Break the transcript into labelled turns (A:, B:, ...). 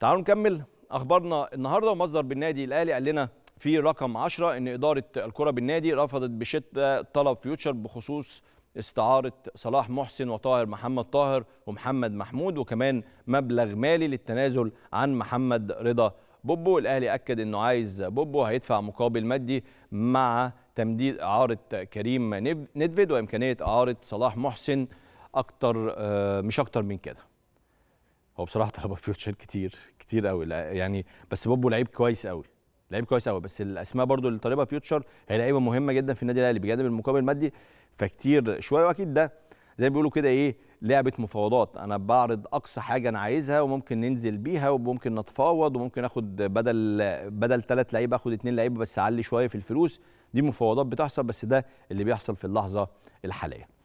A: تعالوا نكمل اخبارنا النهارده ومصدر بالنادي الاهلي قال لنا في رقم 10 ان اداره الكره بالنادي رفضت بشده طلب فيوتشر بخصوص استعاره صلاح محسن وطاهر محمد طاهر ومحمد محمود وكمان مبلغ مالي للتنازل عن محمد رضا بوبو الاهلي اكد انه عايز بوبو هيدفع مقابل مادي مع تمديد اعاره كريم ندفد وامكانيه اعاره صلاح محسن اكتر آه، مش اكتر من كده هو بصراحه طلبات فيوتشر كتير كتير قوي يعني بس بوبو لعيب كويس قوي لعيب كويس قوي بس الاسماء برضو اللي طالبها فيوتشر هي لعيبه مهمه جدا في النادي الاهلي بجانب المقابل المادي فكتير شويه واكيد ده زي ما بيقولوا كده ايه لعبه مفاوضات انا بعرض اقصى حاجه انا عايزها وممكن ننزل بيها وممكن نتفاوض وممكن اخد بدل بدل ثلاث لعيبه اخد اثنين لعيبه بس اعلي شويه في الفلوس دي مفاوضات بتحصل بس ده اللي بيحصل في اللحظه الحاليه